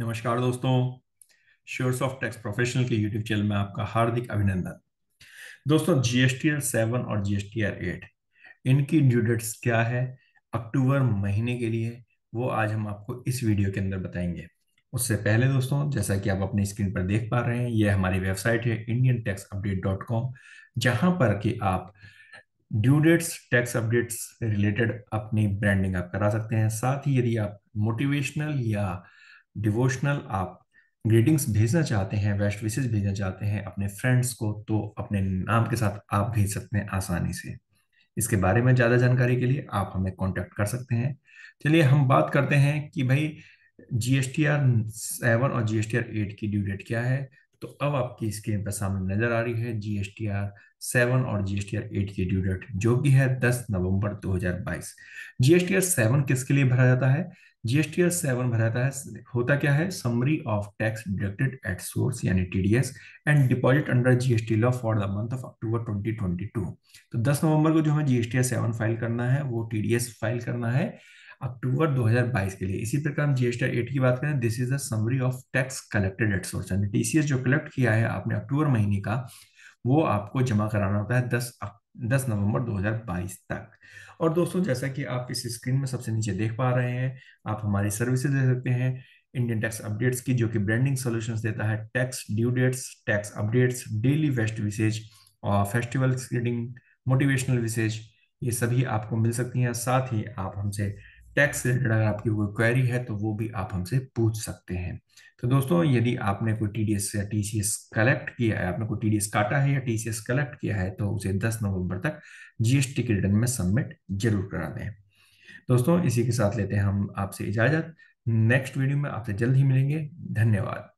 नमस्कार दोस्तों श्योर्स ऑफ टैक्स प्रोफेशनल के यूट्यूब चैनल में आपका हार्दिक अभिनंदन दोस्तों जीएसटी आर सेवन और जीएसटी आर एट इनकी ड्यू डेट्स क्या है अक्टूबर महीने के लिए वो आज हम आपको इस वीडियो के अंदर बताएंगे उससे पहले दोस्तों जैसा कि आप अपनी स्क्रीन पर देख पा रहे हैं यह हमारी वेबसाइट है Indian tax update dot com जहाँ पर कि आप due dates tax updates related अपनी ब्रांडिंग आप करा सकते हैं साथ ही यदि आप मोटिवेशनल या डिवोशनल आप ग्रीटिंग्स भेजना चाहते हैं बेस्ट विशेष भेजना चाहते हैं अपने फ्रेंड्स को तो अपने नाम के साथ आप भेज सकते हैं आसानी से इसके बारे में ज़्यादा जानकारी के लिए आप हमें कॉन्टेक्ट कर सकते हैं चलिए हम बात करते हैं कि भाई जीएसटीआर आर सेवन और जीएसटीआर एट की ड्यू डेट क्या है तो अब आपकी स्क्रीन पर सामने नजर आ रही है जीएसटीआर सेवन और जीएसटीआर एट की ड्यू डेट जो कि है दस नवंबर 2022 जीएसटीआर सेवन किसके लिए भरा जाता है जीएसटीआर सेवन भरा जाता है होता क्या है summary of tax deducted at source यानी TDS and deposit under GST law for the month of October 2022 तो 10 नवंबर को जो हमें जीएसटीआर सेवन फाइल करना है वो टीडीएस फाइल करना है अक्टूबर 2022 के लिए इसी प्रकार हम जीएसटी एट की बात करें this is the summary of tax collected at source यानी टीसीएस जो कलेक्ट किया है आपने अक्टूबर महीने का वो आपको जमा कराना होता है दस दस नवंबर 2022 तक और दोस्तों जैसा कि आप इस स्क्रीन में सबसे नीचे देख पा रहे हैं आप हमारी सर्विसेज दे सकते हैं इंडियन टैक्स अपडेट्स की जो कि ब्रांडिंग सॉल्यूशंस देता है tax due dates tax updates daily best wishes और फेस्टिवल स्क्रीडिंग मोटिवेशनल विसेज ये सभी आपको मिल सकती हैं साथ ही आप हमसे टैक्स रिलेटेड अगर आपकी कोई क्वेरी है तो वो भी आप हमसे पूछ सकते हैं तो दोस्तों यदि आपने कोई टी या टी कलेक्ट किया है आपने कोई टी काटा है या टी कलेक्ट किया है तो उसे 10 नवंबर तक जीएसटी के रिटर्न में सबमिट जरूर करा दें दोस्तों इसी के साथ लेते हैं हम आपसे इजाजत नेक्स्ट वीडियो में आपसे जल्द ही मिलेंगे धन्यवाद